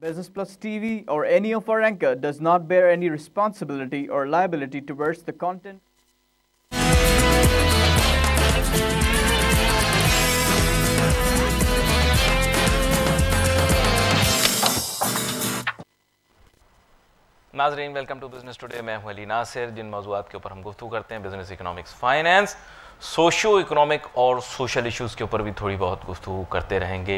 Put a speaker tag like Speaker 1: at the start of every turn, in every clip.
Speaker 1: Business Plus TV or any of our anchor does not bear any responsibility or liability towards the content. Nazreen, welcome to Business Today. I am Ali Nasir. Jin mazuat ke upar hum guftu karte hain business economics, finance, socio economic aur social issues ke upar bhi thodi bahut guftu karte rahenge.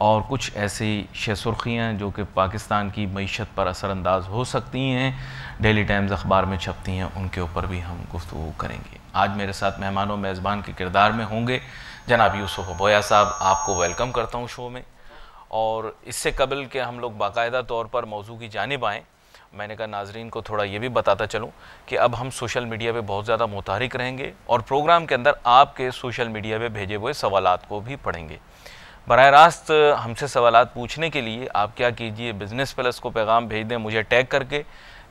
Speaker 1: और कुछ ऐसी शे सुर्खियाँ जो कि पाकिस्तान की मीशत पर असरानंदाज हो सकती हैं डेली टाइम्स अखबार में छपती हैं उनके ऊपर भी हम गुफ्तु करेंगे आज मेरे साथ मेहमानों मेज़बान के किरदार में होंगे जनाब यूसुफ बोया साहब आपको वेलकम करता हूँ शो में और इससे कबल के हम लोग बाकायदा तौर पर मौजू की जानब आएँ मैंने कहा नाजरीन को थोड़ा ये भी बताता चलूँ कि अब हम सोशल मीडिया पर बहुत ज़्यादा मुतहरिक रहेंगे और प्रोग्राम के अंदर आपके सोशल मीडिया पर भेजे हुए सवाल को भी पढ़ेंगे बर रास्त हमसे सवाल पूछने के लिए आप क्या कीजिए बिज़नेस प्लस को पैगाम भेज दें मुझे टैग करके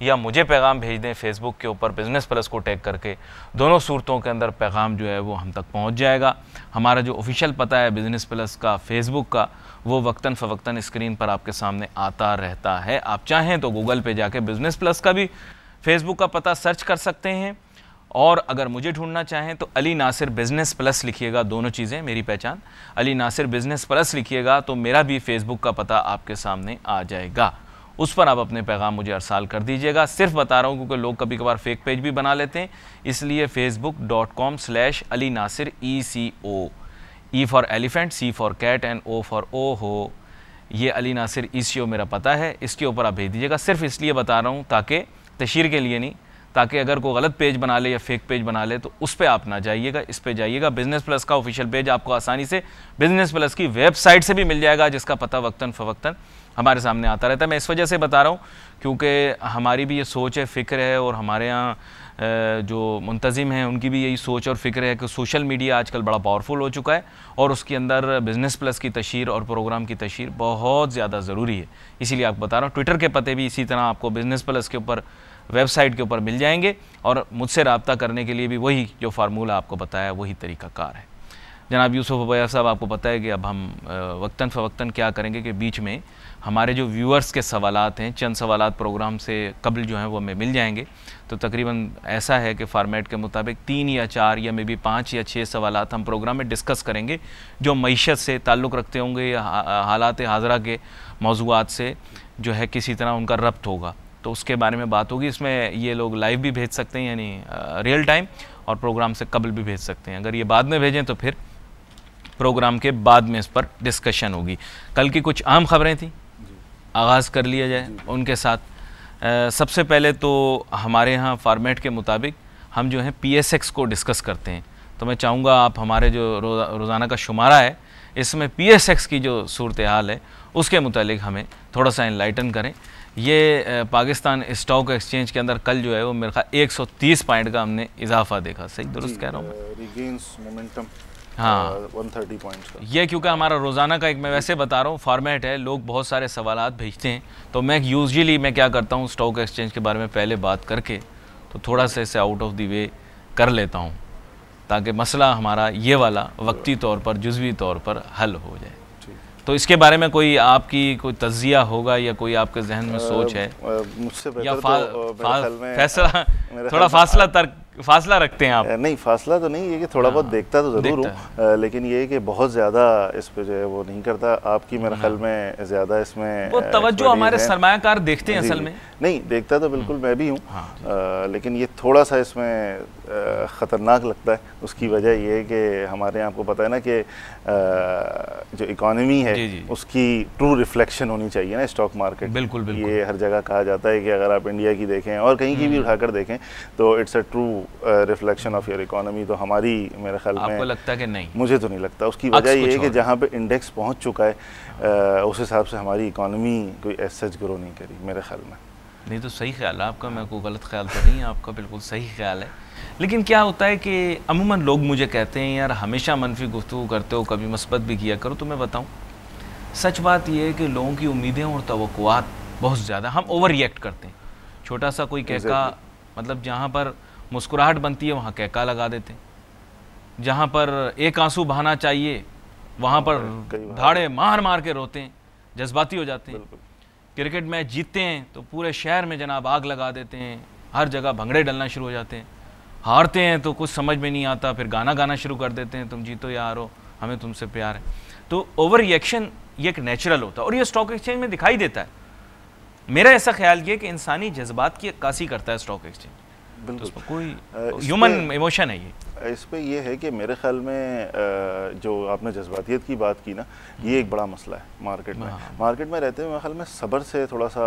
Speaker 1: या मुझे पैगाम भेज दें फेसबुक के ऊपर बिज़नेस प्लस को टैग करके दोनों सूरतों के अंदर पैगाम जो है वो हम तक पहुंच जाएगा हमारा जो ऑफिशियल पता है बिज़नेस प्लस का फेसबुक का वो वक्ता फ़वक्ता स्क्रीन पर आपके सामने आता रहता है आप चाहें तो गूगल पे जाके बिज़नेस प्लस का भी फेसबुक का पता सर्च कर सकते हैं और अगर मुझे ढूंढना चाहें तो अली नासिर बिज़नेस प्लस लिखिएगा दोनों चीज़ें मेरी पहचान अली नासिर बिज़नेस प्लस लिखिएगा तो मेरा भी फेसबुक का पता आपके सामने आ जाएगा उस पर आप अपने पैगाम मुझे अरसाल कर दीजिएगा सिर्फ बता रहा हूँ क्योंकि लोग कभी कभार फेक पेज भी बना लेते हैं इसलिए Facebook dot com slash Ali Nasir E C O E for elephant C for cat and O for O हो ये अली नासिर ई सी ओ मेरा पता है इसके ऊपर आप भेज दीजिएगा सिर्फ इसलिए बता रहा हूँ ताकि तशहर के लिए नहीं ताकि अगर कोई गलत पेज बना ले या फेक पेज बना ले तो उस पर आप ना जाइएगा इस पर जाइएगा बिज़नेस प्लस का ऑफिशियल पेज आपको आसानी से बिज़नेस प्लस की वेबसाइट से भी मिल जाएगा जिसका पता वक्ता फ़वक्ता हमारे सामने आता रहता है मैं इस वजह से बता रहा हूँ क्योंकि हमारी भी ये सोच है फ़िक्र है और हमारे यहाँ जो मुंतज़िम हैं उनकी भी यही सोच और फ़िक्र है कि सोशल मीडिया आजकल बड़ा पावरफुल हो चुका है और उसके अंदर बिज़नेस प्लस की तशहर और प्रोग्राम की तशहर बहुत ज़्यादा ज़रूरी है इसीलिए आपको बता रहा हूँ ट्विटर के पते भी इसी तरह आपको बिज़नेस प्लस के ऊपर वेबसाइट के ऊपर मिल जाएंगे और मुझसे रबता करने के लिए भी वही जो फार्मूला आपको बताया वही तरीक़ाकार है जनाब यूसुफ अबैया साहब आपको पता है कि अब हम वक्ता फ़वक्ता क्या करेंगे कि बीच में हमारे जो व्यूअर्स के सवाल हैं चंद सवाल प्रोग्राम से कबल जो हैं वो हमें मिल जाएंगे तो तकरीबन ऐसा है कि फ़ार्मेट के मुताबिक तीन या चार या मे बी पाँच या छः सवाल हम प्रोग्राम में डिस्कस करेंगे जो मीशत से ताल्लुक़ रखते होंगे या हालात हाजरा के मौजूद से जो है किसी तरह उनका रब्त होगा तो उसके बारे में बात होगी इसमें ये लोग लाइव भी भेज सकते हैं यानी रियल टाइम और प्रोग्राम से कबल भी भेज सकते हैं अगर ये बाद में भेजें तो फिर प्रोग्राम के बाद में इस पर डिस्कशन होगी कल की कुछ अहम खबरें थी आगाज़ कर लिया जाए उनके साथ आ, सबसे पहले तो हमारे यहाँ फॉर्मेट के मुताबिक हम जो एस पीएसएक्स को डिस्कस करते हैं तो मैं चाहूँगा आप हमारे जो रोज़ाना का शुमारा है इसमें पीएसएक्स की जो सूरत हाल है उसके मतलब हमें थोड़ा सा इनलाइटन करें ये पाकिस्तान स्टॉक एक्सचेंज के अंदर कल जो है वो मेरे ख्याल तीस पॉइंट का हमने इजाफा देखा सही दुरुस्त कह रहा
Speaker 2: हूँ हाँ वन
Speaker 1: ये क्योंकि हमारा रोज़ाना का एक मैं वैसे बता रहा हूँ फॉर्मेट है लोग बहुत सारे सवाल भेजते हैं तो मैं यूजली मैं क्या करता हूँ स्टॉक एक्सचेंज के बारे में पहले बात करके तो थोड़ा सा इसे आउट ऑफ दी वे कर लेता हूँ ताकि मसला हमारा ये वाला वक्ती तौर पर जुजवी तौर पर हल हो जाए तो इसके बारे में कोई आपकी कोई तजिया होगा या कोई आपके जहन में सोच है
Speaker 2: मुझसे या फा, तो फा, फैसला
Speaker 1: थोड़ा फासला तर्क फासला रखते हैं आप नहीं फासला तो नहीं ये कि थोड़ा बहुत हाँ, देखता तो ज़रूर हूँ
Speaker 2: लेकिन ये कि बहुत ज़्यादा इस पर जो है वो नहीं करता आपकी मेरे हाँ। ख्याल में ज़्यादा इसमें वो तवज्जो हमारे
Speaker 1: सरमाकार देखते हैं असल में
Speaker 2: नहीं देखता तो बिल्कुल हाँ। मैं भी हूँ लेकिन ये थोड़ा सा इसमें ख़तरनाक लगता है उसकी वजह यह है कि हमारे यहाँ आपको पता है ना कि जो इकॉनमी है उसकी ट्रू रिफ्लेक्शन होनी चाहिए ना स्टॉक मार्केट बिल्कुल ये हर जगह कहा जाता है कि अगर आप इंडिया की देखें और कहीं की भी हम्म। उठाकर देखें तो it's a true reflection of your economy तो हमारी मेरे ख्याल में लगता है कि नहीं मुझे तो नहीं लगता उसकी वजह ये है कि जहाँ पे इंडेक्स पहुँच चुका है आ, uh, उस हिसाब से हमारी इकोनॉमी कोई एस एज ग्रो नहीं करी मेरे ख्याल में
Speaker 1: नहीं तो सही ख्याल है आपका मैं कोई गलत ख्याल तो नहीं है आपका बिल्कुल सही ख्याल है लेकिन क्या होता है कि अमूमन लोग मुझे कहते हैं यार हमेशा मनफी गुफ्तु करते हो कभी मस्बत भी किया करो तो मैं बताऊँ सच बात यह है कि लोगों की उम्मीदें और तो बहुत ज़्यादा हम ओवर रिएक्ट करते हैं छोटा सा कोई कहका मतलब जहाँ पर मुस्कुराहट बनती है वहाँ कहका लगा देते हैं जहाँ पर एक आंसू बहाना चाहिए वहाँ पर धाड़े मार मार के रोते हैं जज्बाती हो जाते हैं क्रिकेट मैच जीतते हैं तो पूरे शहर में जनाब आग लगा देते हैं हर जगह भंगड़े डलना शुरू हो जाते हैं हारते हैं तो कुछ समझ में नहीं आता फिर गाना गाना शुरू कर देते हैं तुम जीतो या हारो हमें तुमसे प्यार है तो ओवर रिएक्शन ये एक नेचुरल होता है और ये स्टॉक एक्सचेंज में दिखाई देता है मेरा ऐसा ख्याल ये कि इंसानी जज्बात की अक्कासी करता है स्टॉक एक्सचेंज
Speaker 2: तो बिल्कुल तो कोई ह्यूमन इमोशन है ये इस पर यह है कि मेरे ख्याल में जो आपने जज्बातीत की बात की ना ये एक बड़ा मसला है मार्केट में हाँ। मार्केट में रहते हुए मेरे ख्याल में सब्र से थोड़ा सा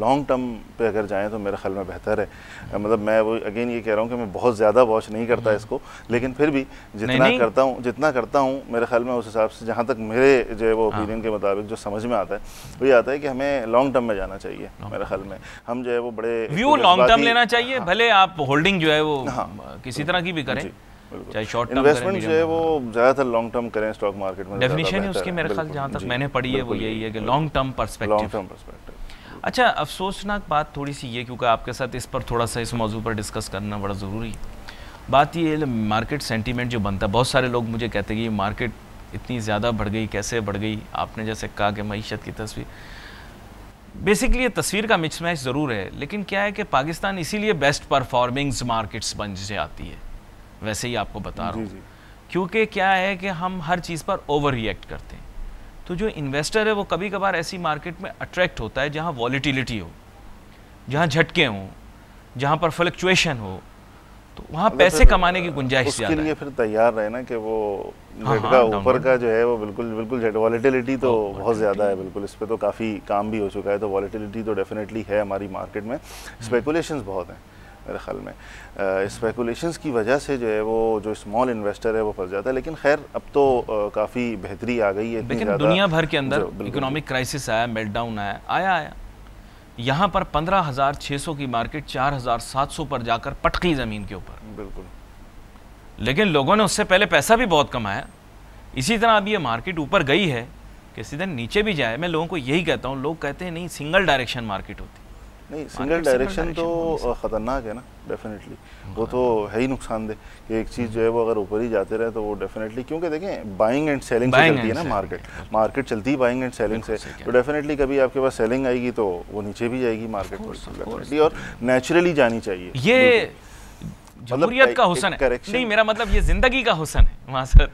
Speaker 2: लॉन्ग टर्म पे अगर जाएं तो मेरे ख्याल में बेहतर है मतलब मैं वो अगेन ये कह रहा हूँ कि मैं बहुत ज़्यादा वॉच नहीं करता हम्म। इसको लेकिन फिर भी जितना करता हूँ जितना करता हूँ मेरे ख्याल में उस हिसाब से जहाँ तक मेरे जो है वो ओपिनियन हाँ। के मुताबिक जो समझ में आता है वो ये आता है कि हमें लॉन्ग टर्म में जाना चाहिए मेरे ख्याल में हम जो है वो बड़े व्यू लॉन्ग टर्म
Speaker 1: लेना चाहिए हाँ। भले आप होल्डिंग जो है वो हाँ। किसी तरह की भी करें चाहे शॉर्ट इन्वेस्टमेंट जो है वो
Speaker 2: ज्यादातर लॉन्ग टर्म करें स्टॉक मार्केट में डेफिनेशन है उसकी मेरे ख्याल जहाँ तक मैंने पढ़ी है वो यही
Speaker 1: है कि long term perspective long term perspective अच्छा अफसोसनाक बात थोड़ी सी ये क्योंकि आपके साथ इस पर थोड़ा सा इस मौजू पर डिस्कस करना बड़ा ज़रूरी है बात ये मार्केट सेंटीमेंट जो बनता है बहुत सारे लोग मुझे कहते हैं कि मार्केट इतनी ज़्यादा बढ़ गई कैसे बढ़ गई आपने जैसे कहा कि मीशत की तस्वीर बेसिकली ये तस्वीर का मिक्स मैच ज़रूर है लेकिन क्या है कि पाकिस्तान इसीलिए बेस्ट परफॉर्मिंग्स मार्केट्स बन से आती है वैसे ही आपको बता रहा हूँ क्योंकि क्या है कि हम हर चीज़ पर ओवर रिएक्ट करते हैं तो जो इन्वेस्टर है वो कभी कभार ऐसी मार्केट में अट्रैक्ट होता है जहाँ वॉलीटिलिटी हो जहाँ झटके हों जहाँ पर फ्लक्चुएशन हो तो वहाँ पैसे कमाने की गुंजाइश उसके लिए
Speaker 2: फिर तैयार रहे ना कि वो रेट हाँ, हाँ, का ऊपर हाँ। का जो है वो बिल्कुल बिल्कुल वॉलीटिलिटी तो बहुत ज़्यादा है बिल्कुल इस पर तो काफ़ी काम भी हो चुका है तो वॉलीटिलिटी तो डेफिनेटली है हमारी मार्केट में स्पेकुलेशन हम्म। बहुत हैं मेरे ख्याल में स्पेकुलेशन की वजह से जो है वो जो स्मॉल इन्वेस्टर है वो फंस जाता है लेकिन खैर अब तो काफ़ी बेहतरी आ गई है लेकिन दुनिया भर के अंदर इकोनॉमिक
Speaker 1: क्राइसिस आया मेल्टडाउन आया आया आया यहाँ पर पंद्रह हजार छः सौ की मार्केट चार हजार सात सौ पर जाकर पटकी ज़मीन के ऊपर बिल्कुल लेकिन लोगों ने उससे पहले पैसा भी बहुत कमाया इसी तरह अब ये मार्केट ऊपर गई है कि सीधे नीचे भी जाए मैं लोगों को यही कहता हूँ लोग कहते हैं नहीं सिंगल डायरेक्शन मार्केट होती
Speaker 2: नहीं सिंगल डायरेक्शन तो uh, ख़तरनाक है ना डेफिनेटली हाँ। वो तो है ही नुकसानदेह कि एक चीज़ जो है वो अगर ऊपर ही जाते रहे तो वो डेफिनेटली क्योंकि देखें बाइंग एंड सेलिंग से चलती है ना मार्केट मार्केट चलती है बाइंग एंड सेलिंग से तो डेफिनेटली कभी आपके पास सेलिंग आएगी तो वो नीचे भी जाएगी मार्केट डेफिनेटली और नेचुरली जानी चाहिए ये
Speaker 1: मतलब जमहूरियत का हुसन है नहीं मेरा मतलब ये ज़िंदगी का हुसन है वहाँ सर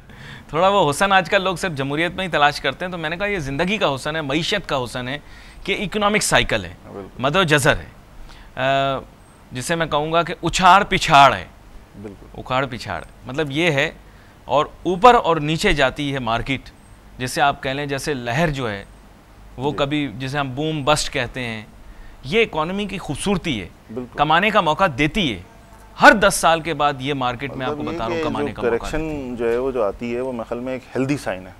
Speaker 1: थोड़ा वो हुसन आजकल लोग सिर्फ जमहूरियत में ही तलाश करते हैं तो मैंने कहा ये ज़िंदगी का हुसन है मीशत का हुसन है कि इकोनॉमिक साइकिल है मदो जजर है जिसे मैं कहूँगा कि उछाड़ पिछाड़ है उखाड़ पिछाड़ मतलब ये है और ऊपर और नीचे जाती है मार्केट जिसे आप कह लें जैसे लहर जो है वो कभी जिसे हम बूम बस्ट कहते हैं ये इकोनॉमी की खूबसूरती है कमाने का मौका देती है हर दस साल के बाद ये मार्केट में आपको मतलब बता रहा हूँ करेक्शन
Speaker 2: जो है वो जो आती है वो मेरे ख्याल में एक हेल्दी साइन है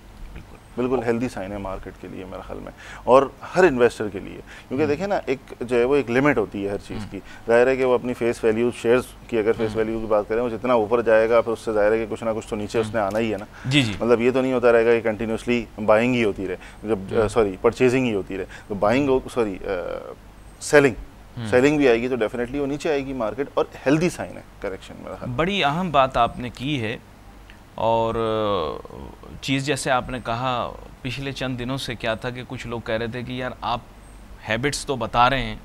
Speaker 2: बिल्कुल हेल्दी साइन है मार्केट के लिए मेरे ख्याल में और हर इन्वेस्टर के लिए क्योंकि हम्म। देखें ना एक जो है वो एक लिमिट होती है हर चीज़ हम्म। की जाहिर है कि वो अपनी फेस वैल्यू शेयर्स की अगर फेस वैल्यू हम्म। की बात करें वो जितना ऊपर जाएगा फिर उससे जाहिर है कि कुछ ना कुछ तो नीचे उसने आना ही है ना जी जी मतलब ये तो नहीं होता रहेगा कि कंटिन्यूसली बाइंग ही होती रहे जब सॉरी परचेजिंग ही होती रहे तो बाइंग सॉरी सेलिंग सेलिंग भी आएगी तो डेफिनेटली वो नीचे आएगी मार्केट और हेल्दी साइन है करेक्शन में
Speaker 1: बड़ी अहम बात आपने की है और चीज़ जैसे आपने कहा पिछले चंद दिनों से क्या था कि कुछ लोग कह रहे थे कि यार आप हैबिट्स तो बता रहे हैं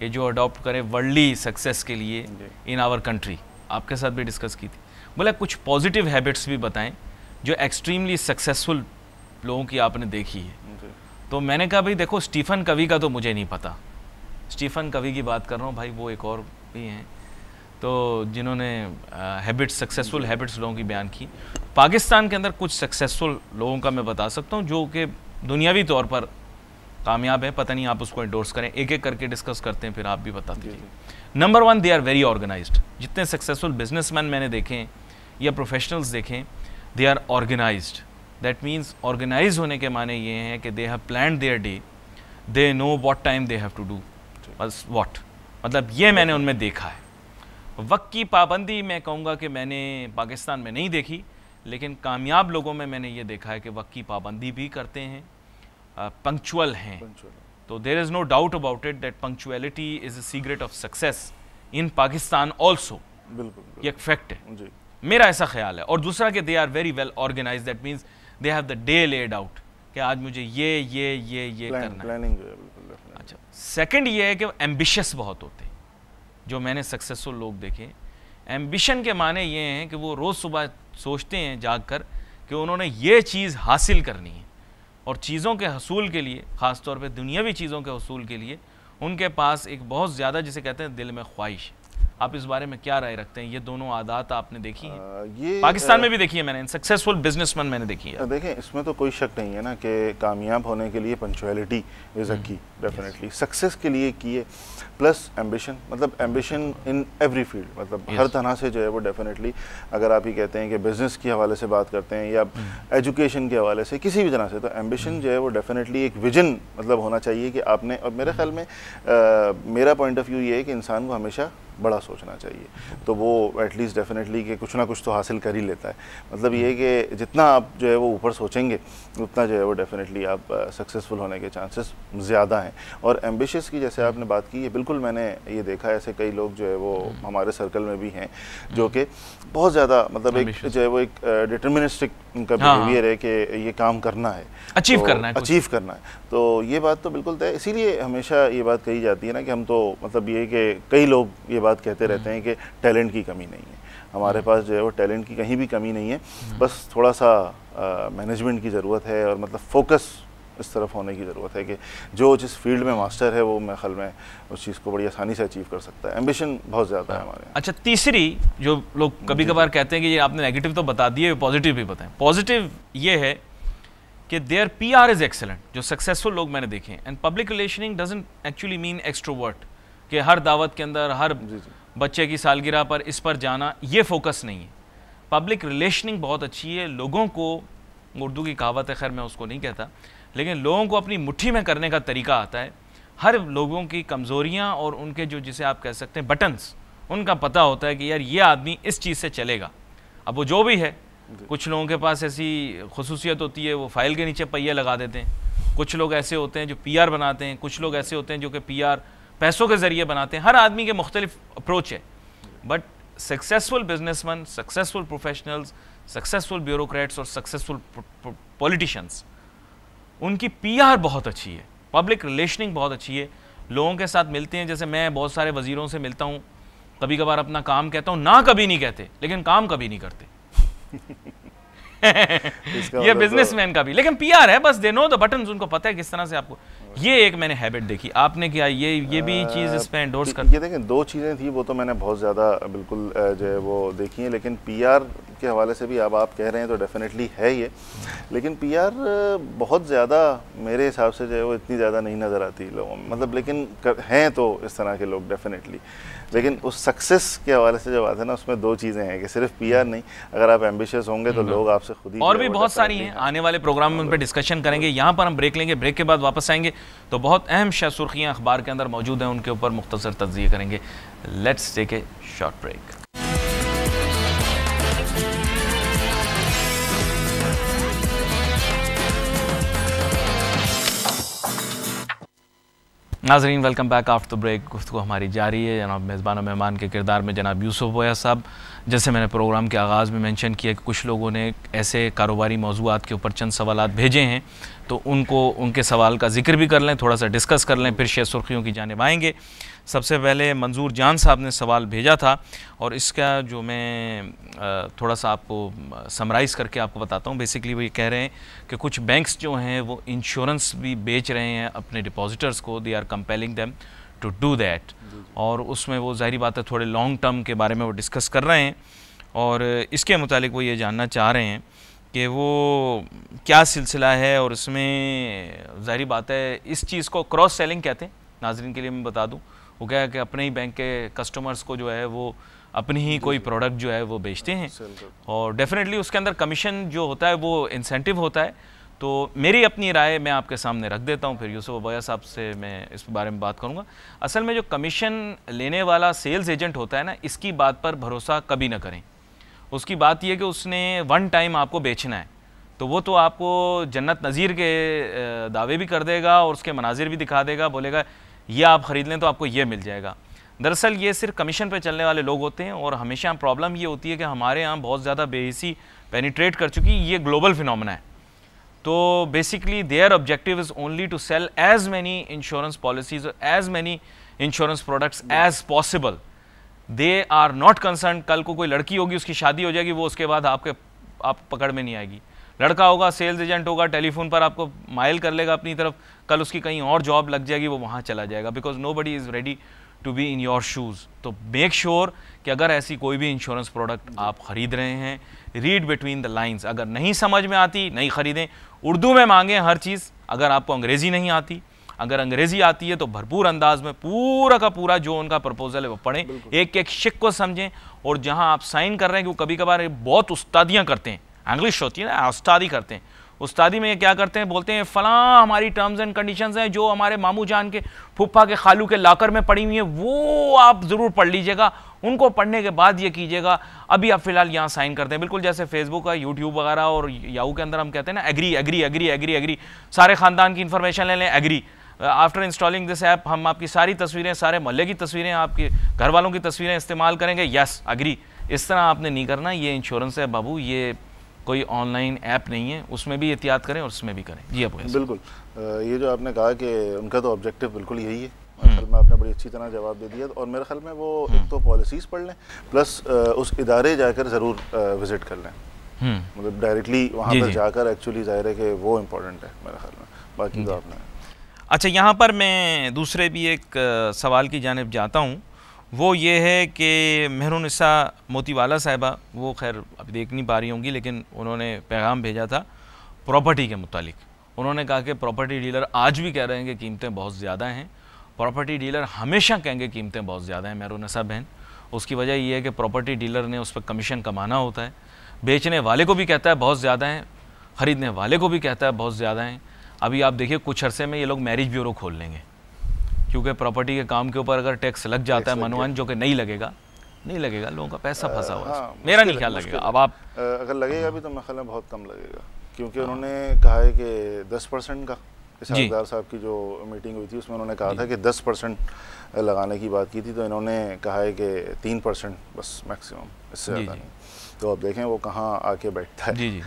Speaker 1: कि जो अडॉप्ट करें वर्ल्डली सक्सेस के लिए इन आवर कंट्री आपके साथ भी डिस्कस की थी बोला कुछ पॉजिटिव हैबिट्स भी बताएं जो एक्सट्रीमली सक्सेसफुल लोगों की आपने देखी है तो मैंने कहा भाई देखो स्टीफन कवि का तो मुझे नहीं पता स्टीफन कवि की बात कर रहा हूँ भाई वो एक और भी हैं तो जिन्होंने हैबिट्स सक्सेसफुल हैबिट्स लोगों की बयान की पाकिस्तान के अंदर कुछ सक्सेसफुल लोगों का मैं बता सकता हूँ जो कि दुनियावी तौर पर कामयाब है पता नहीं आप उसको इंडोर्स करें एक एक करके डिस्कस करते हैं फिर आप भी बता दीजिए number one they are very organise जितने सक्सेसफुल बिजनेसमैन मैंने देखे या प्रोफेशनल्स देखें they are organise that means organise होने के माने ये हैं कि they have plan their day they know what time they have to do बस वॉट मतलब ये मैंने उनमें देखा है वक्त की पाबंदी मैं कहूँगा कि मैंने पाकिस्तान में नहीं देखी लेकिन कामयाब लोगों में मैंने ये देखा है कि वक्त की पाबंदी भी करते हैं पंक्चुअल हैं तो there is no doubt about it that punctuality is a secret of success in Pakistan also बिल्कुल ये एक फैक्ट है मेरा ऐसा ख्याल है और दूसरा कि they are very well organise that means they have the day laid out कि आज मुझे ये ये ये ये करना है अच्छा सेकंड ये है कि एम्बिशियस बहुत होते हैं जो मैंने सक्सेसफुल लोग देखे एम्बिशन के माने ये हैं कि वो रोज़ सुबह सोचते हैं जाग कर कि उन्होंने ये चीज़ हासिल करनी है और चीज़ों के हसूल के लिए ख़ासतौर पर दुनियावी चीज़ों के हसूल के लिए उनके पास एक बहुत ज़्यादा जिसे कहते हैं दिल में ख्वाहिश आप इस बारे में क्या राय रखते हैं ये दोनों आदात आपने देखी आ, ये पाकिस्तान आ, में भी देखी है मैंने सक्सेसफुल बिजनेसमैन मैंने देखी है
Speaker 2: देखें इसमें तो कोई शक नहीं है ना कि कामयाब होने के लिए पंचुअलिटी इज़ अ की डेफिनेटली सक्सेस के लिए की है प्लस एम्बिशन मतलब एम्बिशन इन एवरी फील्ड मतलब yes. हर तरह से जो है वो डेफिनेटली अगर आप ही कहते हैं कि बिज़नेस के हवाले से बात करते हैं या एजुकेशन हम्म। के हवाले से किसी भी तरह से तो एम्बिशन हम्म। जो है वो डेफिनेटली एक विजन मतलब होना चाहिए कि आपने और मेरे ख्याल में मेरा पॉइंट ऑफ व्यू ये है कि इंसान को हमेशा बड़ा सोचना चाहिए तो वो एटलीस्ट डेफिनेटली कि कुछ ना कुछ तो हासिल कर ही लेता है मतलब ये कि जितना आप जो है वो ऊपर सोचेंगे उतना जो है वो डेफिनेटली आप सक्सेसफुल होने के चांसेस ज़्यादा हैं और एम्बिशियस की जैसे आपने बात की ये बिल्कुल मैंने ये देखा है ऐसे कई लोग जो है वो हम्म। हमारे सर्कल में भी हैं जो कि बहुत ज़्यादा मतलब एक जो है वो एक डिटर्मिनिस्टिक उनका बिहेवियर हाँ, हाँ। है कि ये काम करना है अचीव तो करना है अचीव करना है तो ये बात तो बिल्कुल तय इसीलिए हमेशा ये बात कही जाती है ना कि हम तो मतलब ये कि कई लोग ये बात कहते रहते हैं कि टैलेंट की कमी नहीं है हमारे पास जो है वो टैलेंट की कहीं भी कमी नहीं है बस थोड़ा सा मैनेजमेंट की ज़रूरत है और मतलब फोकस इस तरफ होने की ज़रूरत है कि जो जिस फील्ड में मास्टर है वो मेरे में उस चीज़ को बड़ी आसानी से अचीव कर सकता है एम्बिशन बहुत ज़्यादा है हमारे
Speaker 1: अच्छा तीसरी जो लोग कभी कभार कहते हैं कि ये आपने नेगेटिव तो बता दिए पॉजिटिव भी बताएं पॉजिटिव ये है कि देयर पी आर इज़ एक्सेलेंट जो सक्सेसफुल लोग मैंने देखे and public relationing doesn't actually mean extrovert कि हर दावत के अंदर हर बच्चे की सालगिरह पर इस पर जाना ये फोकस नहीं है पब्लिक रिलेशनिंग बहुत अच्छी है लोगों को उर्दू की कहावत है खैर मैं उसको नहीं कहता लेकिन लोगों को अपनी मुट्ठी में करने का तरीका आता है हर लोगों की कमज़ोरियाँ और उनके जो जिसे आप कह सकते हैं बटन्स उनका पता होता है कि यार ये आदमी इस चीज़ से चलेगा अब वो जो भी है कुछ लोगों के पास ऐसी खसूसियत होती है वो फाइल के नीचे पहिए लगा देते हैं कुछ लोग ऐसे होते हैं जो पीआर बनाते हैं कुछ लोग ऐसे होते हैं जो कि पीआर पैसों के ज़रिए बनाते हैं हर आदमी के मुख्तलिफ अप्रोच है but successful businessman successful professionals successful bureaucrats और सक्सेसफुल पॉलिटिशियंस उनकी पीआर बहुत अच्छी है पब्लिक रिलेशनिंग बहुत अच्छी है लोगों के साथ मिलते हैं जैसे मैं बहुत सारे वजीरों से मिलता हूँ कभी कभार अपना काम कहता हूँ ना कभी नहीं कहते लेकिन काम कभी नहीं करते ये बिजनेसमैन मतलब का भी लेकिन पीआर है बस दे नो द बटन उनको पता है किस तरह से आपको ये एक मैंने हैबिट देखी आपने क्या ये ये भी चीज़ पर एंडोर्स कर ये देखें दो चीज़ें थी वो तो मैंने बहुत ज़्यादा
Speaker 2: बिल्कुल जो है वो देखी हैं लेकिन पीआर के हवाले से भी अब आप कह रहे हैं तो डेफिनेटली है ये लेकिन पीआर बहुत ज़्यादा मेरे हिसाब से जो है वो इतनी ज़्यादा नहीं नज़र आती लोगों में मतलब लेकिन हैं तो इस तरह के लोग डेफिनेटली लेकिन उस सक्सेस के हवाले से जो बात है ना उसमें दो चीज़ें हैं कि सिर्फ पीआर नहीं अगर आप एम्बिशियस होंगे तो हम्म। लोग आपसे खुद ही और भी बहुत सारी हैं
Speaker 1: आने वाले प्रोग्राम में उन पर डिस्कशन करेंगे यहाँ पर हम ब्रेक लेंगे ब्रेक के बाद वापस आएंगे तो बहुत अहम शह सुर्खियाँ अखबार के अंदर मौजूद हैं उनके ऊपर मुख्तर तजिए करेंगे let's take a short break नाजरीन वेलकम बैक आफ्टर ब्रेक गुफ्तु हमारी जारी है जनाब मेज़बान मेहमान के किरदार में जनाब यूसुफ बोया साहब जैसे मैंने प्रोग्राम के आगाज़ में मेंशन किया कि कुछ लोगों ने ऐसे कारोबारी मौजूद के ऊपर चंद सवाल भेजे हैं तो उनको उनके सवाल का जिक्र भी कर लें थोड़ा सा डिस्कस कर लें फिर शेयर सुर्खियों की जानब आएँगे सबसे पहले मंजूर जान साहब ने सवाल भेजा था और इसका जो मैं थोड़ा सा आपको समराइज़ करके आपको बताता हूँ बेसिकली वो ये कह रहे हैं कि कुछ बैंक्स जो हैं वो इंश्योरेंस भी बेच रहे हैं अपने डिपॉजिटर्स को they are compelling them to do that और उसमें वो ज़ाहरी बात है थोड़े लॉन्ग टर्म के बारे में वो डिस्कस कर रहे हैं और इसके मुतालिक वो ये जानना चाह रहे हैं कि वो क्या सिलसिला है और उसमें ज़ाहरी बात है इस चीज़ को क्रॉस सेलिंग कहते हैं नाजरन के लिए मैं बता दूँ वो क्या है कि अपने ही बैंक के कस्टमर्स को जो है वो अपनी ही कोई प्रोडक्ट जो है वो बेचते हैं और डेफिनेटली उसके अंदर कमीशन जो होता है वो इंसेंटिव होता है तो मेरी अपनी राय मैं आपके सामने रख देता हूँ फिर यूसुफ अबैया साहब से मैं इस बारे में बात करूँगा असल में जो कमीशन लेने वाला सेल्स एजेंट होता है ना इसकी बात पर भरोसा कभी ना करें उसकी बात यह कि उसने वन टाइम आपको बेचना है तो वो तो आपको जन्नत नज़ीर के दावे भी कर देगा और उसके मनाजिर भी दिखा देगा बोलेगा ये आप ख़रीद लें तो आपको ये मिल जाएगा दरअसल ये सिर्फ कमीशन पर चलने वाले लोग होते हैं और हमेशा प्रॉब्लम ये होती है कि हमारे यहाँ बहुत ज़्यादा बेहसी पेनीट्रेट कर चुकी ये ग्लोबल फिनमना है तो basically their objective is only to sell as many insurance policies as many insurance products as possible they are not concern कल को कोई लड़की होगी उसकी शादी हो जाएगी वो उसके बाद आपके आप पकड़ में नहीं आएगी लड़का होगा सेल्स एजेंट होगा टेलीफोन पर आपको माइल कर लेगा अपनी तरफ कल उसकी कहीं और जॉब लग जाएगी वो वहाँ चला जाएगा because nobody is ready to be in your shoes तो मेक श्योर sure कि अगर ऐसी कोई भी इंश्योरेंस प्रोडक्ट आप ख़रीद रहे हैं रीड बिटवीन द लाइन्स अगर नहीं समझ में आती नहीं ख़रीदें उर्दू में मांगें हर चीज़ अगर आपको अंग्रेज़ी नहीं आती अगर अंग्रेज़ी आती है तो भरपूर अंदाज में पूरा का पूरा जो उनका प्रपोजल है वो पढ़ें एक एक शिक को समझें और जहां आप साइन कर रहे हैं कि वो कभी कभार बहुत उस्तादियां करते हैं इंग्लिश होती है ना उस्तादी करते हैं उस्तादी में ये क्या करते हैं बोलते हैं फ़लां हमारी टर्म्स एंड कंडीशंस हैं जो हमारे मामू जान के फुफा के खालू के लाकर में पड़ी हुई हैं वो आप ज़रूर पढ़ लीजिएगा उनको पढ़ने के बाद ये कीजिएगा अभी आप फिलहाल यहाँ साइन करते हैं बिल्कुल जैसे फेसबुक है यूट्यूब वगैरह और याहू के अंदर हम कहते हैं ना agree agree agree agree agree सारे ख़ानदान की इन्फॉर्मेशन ले लें agree after installing this app हम आपकी सारी तस्वीरें सारे मोहल्ले की तस्वीरें आपके घर वालों की तस्वीरें इस्तेमाल करेंगे यस अग्री इस तरह आपने नहीं करना ये इंश्योरेंस है बाबू ये कोई ऑनलाइन ऐप नहीं है उसमें भी एहतियात करें और उसमें भी करें जी अबू बिल्कुल
Speaker 2: ये जो आपने कहा कि उनका तो ऑब्जेक्टिव बिल्कुल यही है हम्म। ख्याल में आपने बड़ी अच्छी तरह जवाब दे दिया और मेरे ख्याल में वो हम्म। एक तो पॉलिसीज़ पढ़ लें प्लस उस इदारे जाकर ज़रूर विज़िट कर लें हम्म। मतलब डायरेक्टली वहाँ पर जाकर एक्चुअली जाहिर है कि वो इम्पोर्टेंट है मेरे ख्याल में बाकी तो आपने
Speaker 1: अच्छा यहाँ पर मैं दूसरे भी एक सवाल की जानब जाता हूँ वो ये है कि महरुनसा मोतीवाला साहिबा वो खैर अभी देख नहीं पा रही होंगी लेकिन उन्होंने पैगाम भेजा था प्रॉपर्टी के मुतालिक उन्होंने कहा कि प्रॉपर्टी डीलर आज भी कह रहे हैं कि कीमतें बहुत ज़्यादा हैं प्रॉपर्टी डीलर हमेशा कहेंगे कीमतें बहुत ज़्यादा हैं महरुनसा बहन उसकी वजह यह है कि प्रॉपर्टी डीलर ने उस पर कमीशन कमाना होता है बेचने वाले को भी कहता है बहुत ज़्यादा हैं ख़रीदने वाले को भी कहता है बहुत ज़्यादा हैं अभी आप देखिए कुछ अरसे में ये लोग मैरिज ब्यूरो खोल लेंगे क्योंकि प्रॉपर्टी के काम के ऊपर अगर टैक्स लग जाता है मनोहन जो कि नहीं लगेगा नहीं लगेगा लोगों का पैसा फंसा हुआ हाँ, मेरा नहीं ख्याल लगेगा अब आप
Speaker 2: अगर लगेगा भी तो मेरे ख्याल बहुत कम लगेगा क्योंकि हाँ। उन्होंने कहा है कि दस परसेंट का इसहाकदार साहब की जो मीटिंग हुई थी उसमें उन्होंने कहा था कि दस परसेंट लगाने की बात की थी तो इन्होंने कहा है कि तीन परसेंट बस मैक्सिमम इससे ज़्यादा नहीं तो अब देखें वो कहाँ आके बैठता है जी
Speaker 1: जी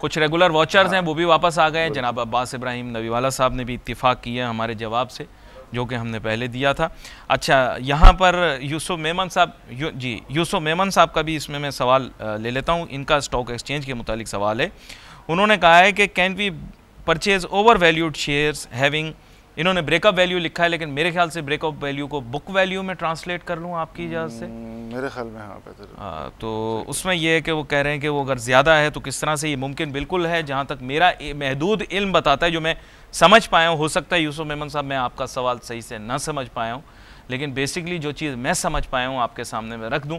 Speaker 1: कुछ रेगुलर वॉचर्स हाँ। हैं वो भी वापस आ गए जनाब अब्बास इब्राहिम नबीवाला साहब ने भी इतफ़ाक़ किया हमारे जवाब से जो कि हमने पहले दिया था अच्छा यहाँ पर यूसुफ मेमन साहब यू, जी यूसुफ मेमन साहब का भी इसमें मैं सवाल ले लेता हूँ इनका स्टॉक एक्सचेंज के मुतालिक सवाल है उन्होंने कहा है कि can we purchase over valued shares having इन्होंने ब्रेकअप वैल्यू लिखा है लेकिन मेरे ख्याल से ब्रेकअप वैल्यू को बुक वैल्यू में ट्रांसलेट कर लूँ आपकी इजाज़त से हम्म, मेरे ख्याल में हाँ बेहतर तो उसमें यह है कि वो कह रहे हैं कि वो अगर ज़्यादा है तो किस तरह से ये मुमकिन बिल्कुल है जहाँ तक मेरा महदूद इल्म बताता है जो मैं समझ पाया हूँ हो सकता है यूसुफ मेमन साहब मैं आपका सवाल सही से ना समझ पाया हूँ लेकिन बेसिकली जो चीज़ मैं समझ पाया हूँ आपके सामने मैं रख दूँ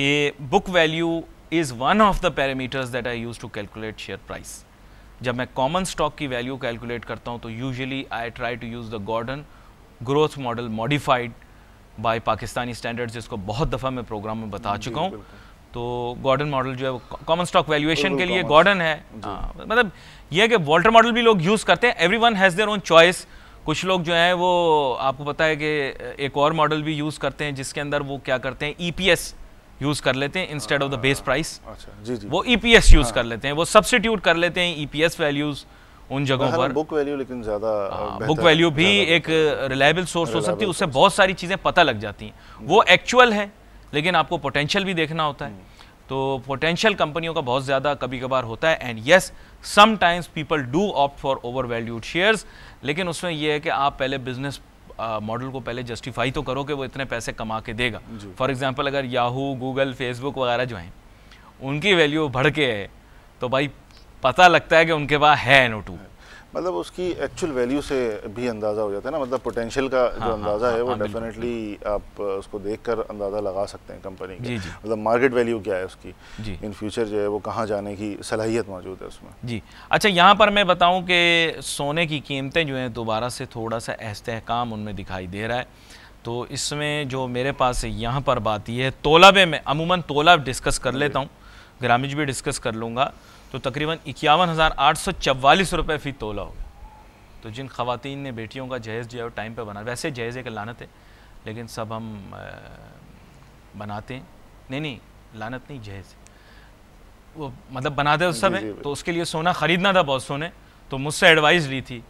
Speaker 1: कि book value is one of the parameters that I use to calculate share price जब मैं कॉमन स्टॉक की वैल्यू कैलकुलेट करता हूँ तो usually I try to use the Gordon growth model modified by Pakistani standards जिसको बहुत दफ़ा मैं प्रोग्राम में बता चुका हूँ तो गॉर्डन मॉडल जो है कॉमन स्टॉक वैल्यूएशन के लिए गॉर्डन है आ, हाँ, मतलब यह है कि वॉल्टर मॉडल भी लोग यूज़ करते हैं everyone has their own choice कुछ लोग जो हैं वो आपको पता है कि एक और मॉडल भी यूज़ करते हैं जिसके अंदर वो क्या करते हैं ई पी एस यूज कर लेते हैं instead of the base price वो ईपीएस e यूज हाँ। कर लेते हैं वो सब्सिट्यूट कर लेते हैं ईपीएस e वैल्यूज उन जगहों पर
Speaker 2: बुक वैल्यू लेकिन ज्यादा हाँ, बुक वैल्यू
Speaker 1: भी एक रिलायबल सोर्स हो सकती है उससे बहुत सारी चीजें पता लग जाती हैं वो एक्चुअल हम्म। है लेकिन आपको पोटेंशियल भी देखना होता है हम्म। तो पोटेंशियल कंपनियों का बहुत ज़्यादा कभी कभार होता है and yes sometimes people do opt for over valued share लेकिन उसमें यह है कि आप पहले बिजनेस मॉडल को पहले जस्टिफाई तो करो कि वो इतने पैसे कमा के देगा फॉर एग्ज़ाम्पल अगर याहू गूगल फेसबुक वगैरह जो हैं उनकी वैल्यू बढ़ के है तो भाई पता लगता है कि उनके पास है एन ओ टू
Speaker 2: मतलब उसकी एक्चुअल वैल्यू से भी अंदाज़ा हो जाता है ना मतलब पोटेंशियल का हाँ, जो अंदाज़ा हाँ, है हाँ, वो डेफिनेटली हाँ, आप उसको देखकर अंदाज़ा लगा सकते हैं कंपनी की मतलब मार्केट वैल्यू क्या है उसकी इन फ्यूचर जो है वो कहाँ जाने की सलाहियत मौजूद है उसमें
Speaker 1: जी अच्छा यहाँ पर मैं बताऊँ कि सोने की कीमतें जो हैं दोबारा से थोड़ा सा इसकाम उनमें दिखाई दे रहा है तो इसमें जो मेरे पास यहाँ पर बात यह है तोलाबे में अमूमन तोला डिस्कस कर लेता हूँ ग्रामीज भी डिस्कस कर लूँगा तो तकरीबन इक्यावन हज़ार आठ सौ चवालीस रुपये फ़ी तोला हो गया तो जिन खातन ने बेटियों का जहेज़ जो है वो टाइम पर बना वैसे जहेज़ एक लानत है लेकिन सब हम बनाते हैं नहीं नहीं लानत नहीं जहेज़ वो मतलब बनाते उस सब तो उसके लिए सोना ख़रीदना था बहुत सोने तो मुझसे एडवाइस ली थी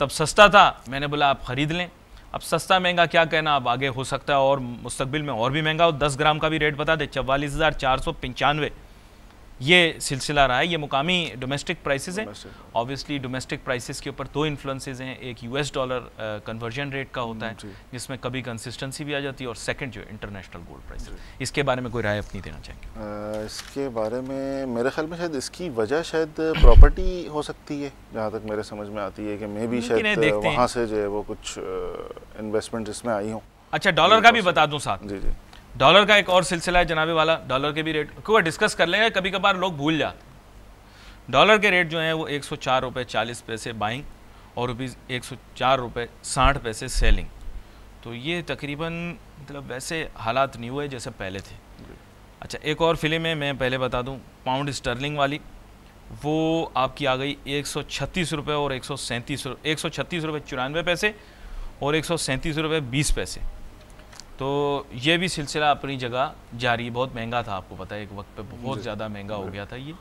Speaker 1: तब सस्ता था मैंने बोला आप ख़रीद लें अब सस्ता महंगा क्या कहना अब आगे हो सकता है और मुस्तबिल में और भी महंगा हो दस ग्राम का भी रेट बता दें चवालीस हज़ार चार सौ पंचानवे ये सिलसिला रहा है ये मुकामी डोमेस्टिक प्राइसेस हैं ऑब्वियसली डोमेस्टिक प्राइसेस के ऊपर दो इन्फ्लुएंसेस हैं एक यूएस डॉलर कन्वर्जन रेट का होता है जिसमें कभी कंसिस्टेंसी भी आ जाती है और सेकंड जो इंटरनेशनल गोल्ड प्राइस इसके बारे में कोई राय अपनी देना
Speaker 2: चाहेंगे इसके बारे में मेरे ख्याल में शायद इसकी वजह शायद प्रॉपर्टी हो सकती है जहाँ तक मेरे समझ में आती है कि मे भी शायद वहाँ से जो है वो कुछ इन्वेस्टमेंट इसमें आई हूँ
Speaker 1: अच्छा डॉलर का भी बता दूँ साथ जी जी डॉलर का एक और सिलसिला है जनाबे वाला डॉलर के भी रेट को डिस्कस कर लेंगे कभी कभार लोग भूल जाते डॉलर के रेट जो हैं वो एक सौ चार रुपये चालीस पैसे बाइंग और रुपीज़ एक सौ चार रुपये साठ पैसे सेलिंग तो ये तकरीबन मतलब वैसे हालात नहीं हुए जैसे पहले थे अच्छा एक और फिल्म है मैं पहले बता दूं पाउंड स्टर्लिंग वाली वो आपकी आ गई एक सौ छत्तीस रुपये और एक सौ सैंतीस एक सौ छत्तीस रुपये पैसे और एक सौ सैंतीस रुपये बीस पैसे तो ये भी सिलसिला अपनी जगह जारी बहुत महंगा था आपको पता है एक वक्त पे बहुत ज़्यादा महंगा हो गया था ये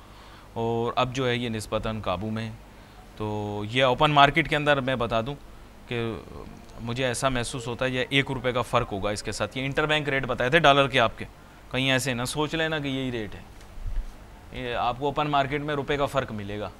Speaker 1: और अब जो है ये नस्बता काबू में है तो ये ओपन मार्केट के अंदर मैं बता दूँ कि मुझे ऐसा महसूस होता है ये एक रुपये का फ़र्क होगा इसके साथ ये इंटरबैंक रेट बताए थे डॉलर के आपके कहीं ऐसे ना सोच लेना कि यही रेट है ये आपको ओपन मार्केट में रुपये का फ़र्क मिलेगा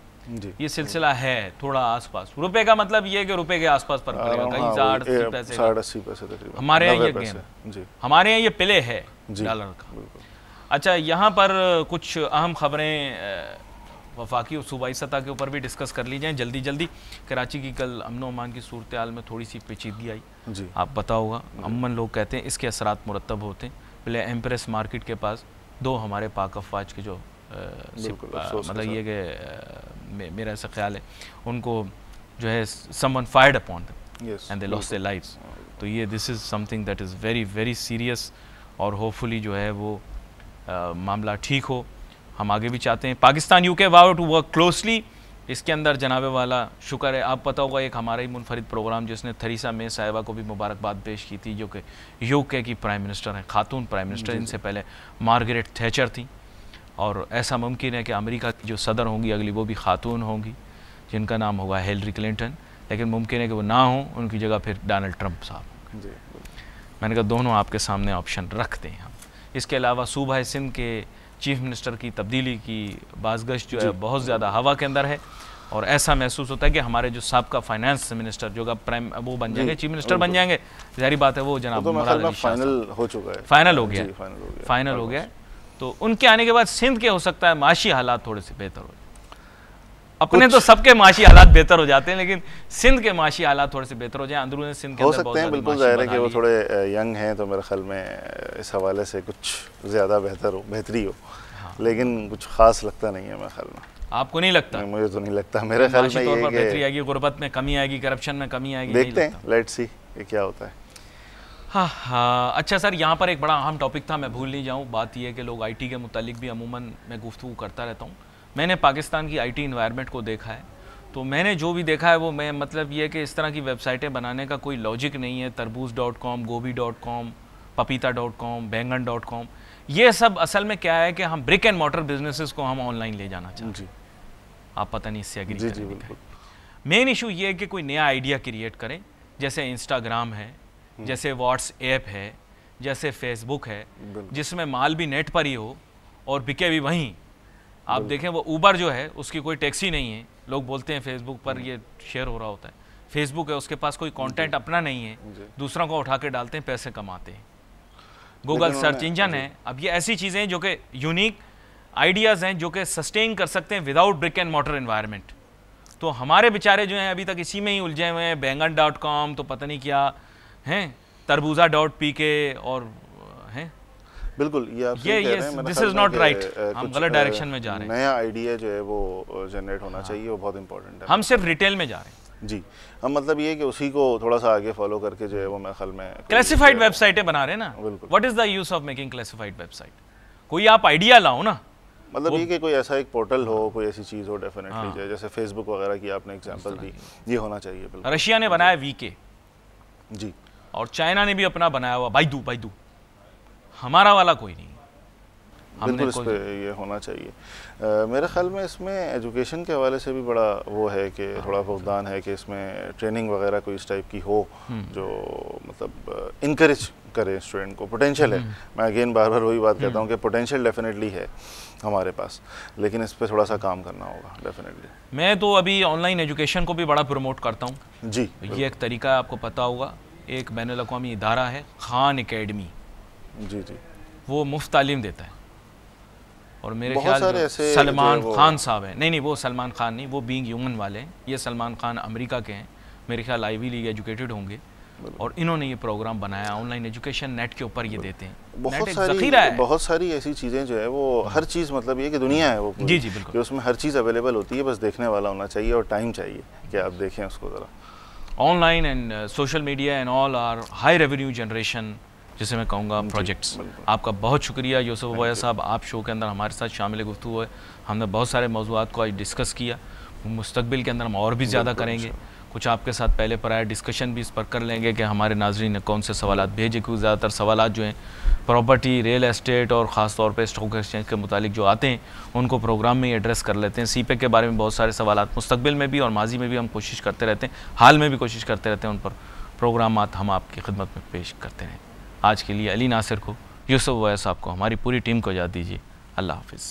Speaker 1: ये सिलसिला है थोड़ा आसपास रुपए का मतलब ये कि रुपए के आसपास पर पड़ेगा कहीं हाँ, साठ अस्सी पैसे साठ अस्सी
Speaker 2: पैसे तकरीबन हमारे यहाँ ये गेम
Speaker 1: हमारे यहाँ ये प्ले है डॉलर का अच्छा यहाँ पर कुछ अहम खबरें वफाकी और सूबाई सतह के ऊपर भी डिस्कस कर ली जाए जल्दी जल्दी कराची की कल अमन अमान की सूरत हाल में थोड़ी सी पेचीदगी आई जी आप पता होगा अमन लोग कहते हैं इसके असरात मुरतब होते हैं पहले एम्प्रेस मार्केट के पास दो हमारे पाक अफवाज के जो मतलब ये कि मेरा ऐसा ख्याल है उनको जो है someone fired upon and they loss life तो ये this is something that is very very serious और होपफुली जो है वो आ, मामला ठीक हो हम आगे भी चाहते हैं पाकिस्तान यू के वाव टू वर्क क्लोजली इसके अंदर जनाबे वाला शुक्र है आप पता होगा एक हमारा ही मुनफरद प्रोग्राम जिसने थरीसा में साहिबा को भी मुबारकबाद पेश की थी जो कि यूके की प्राइम मिनिस्टर हैं खातून प्राइम मिनिस्टर इनसे पहले मार्गरेट थैचर थी और ऐसा मुमकिन है कि अमेरिका की जो सदर होंगी अगली वो भी खातून होंगी जिनका नाम होगा हिलरी क्लिंटन लेकिन मुमकिन है कि वो ना हों उनकी जगह फिर डोनाल्ड ट्रंप साहब मैंने कहा दोनों आपके सामने ऑप्शन रखते हैं हम इसके अलावा सूबा सिंध के चीफ मिनिस्टर की तब्दीली की बाजगश जो है बहुत ज़्यादा हवा के अंदर है और ऐसा महसूस होता है कि हमारे जो सबका फाइनेंस मिनिस्टर जो प्राइम वो बन जाएंगे चीफ मिनिस्टर बन जाएंगे जहरी बात है वो जनाब तो फाइनल
Speaker 2: हो चुका है फाइनल हो गया
Speaker 1: फाइनल हो गया तो उनके आने के बाद सिंध के हो सकता है माशी हालात थोड़े से बेहतर हो अपने तो सबके माशी हालात बेहतर हो जाते हैं लेकिन सिंध के माशी हालात थोड़े से बेहतर हो जाए अंदरूनी सिंध के हो सकते हैं बिल्कुल जाहिर है कि वो
Speaker 2: थोड़े यंग हैं तो मेरे ख्याल में इस हवाले से कुछ ज़्यादा बेहतर हो बेहतरी हो हाँ। लेकिन कुछ ख़ास लगता नहीं है मेरे ख्याल में
Speaker 1: आपको नहीं लगता मुझे
Speaker 2: तो नहीं लगता मेरे ख्याल में बेहतरी
Speaker 1: आएगी गुर्बत में कमी आएगी करप्शन में कमी आएगी देखते
Speaker 2: हैं लेट सी क्या होता है
Speaker 1: हाँ हाँ अच्छा सर यहाँ पर एक बड़ा अहम टॉपिक था मैं भूल नहीं जाऊँ बात यह है कि लोग आईटी के मुतालिक भी अमूमन मैं गुफ्तु करता रहता हूँ मैंने पाकिस्तान की आईटी इन्वायरमेंट को देखा है तो मैंने जो भी देखा है वो मैं मतलब ये कि इस तरह की वेबसाइटें बनाने का कोई लॉजिक नहीं है तरबूज डॉट कॉम गोभी डॉट कॉम पपीता डॉट कॉम बैंगन डॉट कॉम ये सब असल में क्या है कि हम ब्रिक एंड मॉटर बिजनेस को हम ऑनलाइन ले जाना चाहते हैं आप पता नहीं इससे अग्री मेन इशू ये है कि कोई नया आइडिया क्रिएट करें जैसे इंस्टाग्राम है हम्म। जैसे व्हाट्सएप है जैसे फेसबुक है जिसमें माल भी नेट पर ही हो और बिके भी वहीं आप देखें वो ऊबर जो है उसकी कोई टैक्सी नहीं है लोग बोलते हैं फेसबुक पर हम्म। ये शेयर हो रहा होता है फेसबुक है उसके पास कोई कंटेंट अपना नहीं है दूसरों को उठा के डालते हैं पैसे कमाते हैं गूगल सर्च इंजन है अब ये ऐसी चीज़ें हैं जो कि यूनिक आइडियाज़ हैं जो कि सस्टेन कर सकते हैं without brick and mortar environment तो हमारे बेचारे जो हैं अभी तक इसी में ही उलझे हुए हैं बैंगन डॉट कॉम तो पता नहीं क्या हैं तरबूजा डॉट पी के और हैं बिल्कुल ये आप ये ये दिस इज नॉट राइट हम गलत डायरेक्शन में जा रहे हैं
Speaker 2: नया आइडिया जो है वो जनरेट होना हाँ। चाहिए वो बहुत इंपॉर्टेंट है हम
Speaker 1: सिर्फ रिटेल में जा रहे हैं
Speaker 2: जी हम मतलब ये कि उसी को थोड़ा सा आगे फॉलो करके जो है वो मैं खल में क्लासिफाइड
Speaker 1: वेबसाइटें बना रहे हैं ना बिल्कुल what is the use of making classified website कोई आप आइडिया लाओ ना
Speaker 2: मतलब ये कि कोई ऐसा एक पोर्टल हो कोई ऐसी चीज़ हो डेफिनेटली हाँ। जैसे फेसबुक वगैरह की आपने एग्जांपल दी ये होना चाहिए बिल्कुल
Speaker 1: रशिया ने बनाया वीके जी और चाइना ने भी अपना बनाया हुआ बाइदू बाइदू हमारा वाला कोई नहीं बिल्कुल इस पर
Speaker 2: ये होना चाहिए आ, मेरे ख्याल में इसमें एजुकेशन के हवाले से भी बड़ा वो है कि थोड़ा फुकदान है कि इसमें ट्रेनिंग वगैरह कोई इस टाइप की हो हम्म। जो मतलब इनक्रेज करें स्टूडेंट को पोटेंशियल है हम्म। मैं अगेन बार बार वही बात कहता हूँ हम्म। कि पोटेंशियल डेफिनेटली है हमारे पास लेकिन इस पर थोड़ा सा काम करना होगा
Speaker 1: डेफिनेटली मैं तो अभी ऑनलाइन एजुकेशन को भी बड़ा प्रमोट करता हूँ जी ये एक तरीका आपको पता होगा एक बैन अवी इदारा है ख़ान अकेडमी जी जी वो मुफ्त तालीम देता है और मेरे ख्याल सलमान खान साहब हैं नहीं नहीं वो सलमान खान नहीं वो बींग यूमन वाले हैं ये सलमान खान अमेरिका के हैं मेरे ख्याल आईवी लीग एजुकेटेड होंगे और इन्होंने ये प्रोग्राम बनाया ऑनलाइन एजुकेशन नेट के ऊपर ये देते हैं बहुत सारी है। बहुत सारी
Speaker 2: ऐसी चीज़ें जो है वो हाँ। हर चीज़ मतलब ये कि दुनिया है वो जी जी बिल्कुल उसमें हर चीज़ अवेलेबल होती है बस देखने वाला होना चाहिए और टाइम चाहिए कि आप देखें उसको ज़रा
Speaker 1: online and social media and all are high revenue generation जिसे मैं कहूँगा प्रोजेक्ट्स आपका बहुत शुक्रिया यूसुफ अबोया साहब आप शो के अंदर हमारे साथ शामिल गुफ्तु हुए हमने बहुत सारे मौजूद को आज डिस्कस किया मुस्तबिल के अंदर हम और भी ज़्यादा करेंगे कुछ आपके साथ पहले पर आया डिस्कशन भी इस पर कर लेंगे कि हमारे नाजरन ने कौन से सवाल भेजे क्योंकि ज़्यादातर सवाल जो हैं प्रॉपर्टी रियल एस्टेट और ख़ास तौर पर स्टॉक एक्सचेंज के मुतालिक जो आते हैं उनको प्रोग्राम में ही एड्रेस कर लेते हैं सी के बारे में बहुत सारे सवाल मुस्तबिल में भी और माजी में भी हम कोशिश करते रहते हैं हाल में भी कोशिश करते रहते हैं उन पर प्रोग्राम हम आपकी खिदमत में पेश करते हैं आज के लिए अली नासिर को यूसुफ वैस साहब को हमारी पूरी टीम को याद दीजिए अल्लाह हाफिज़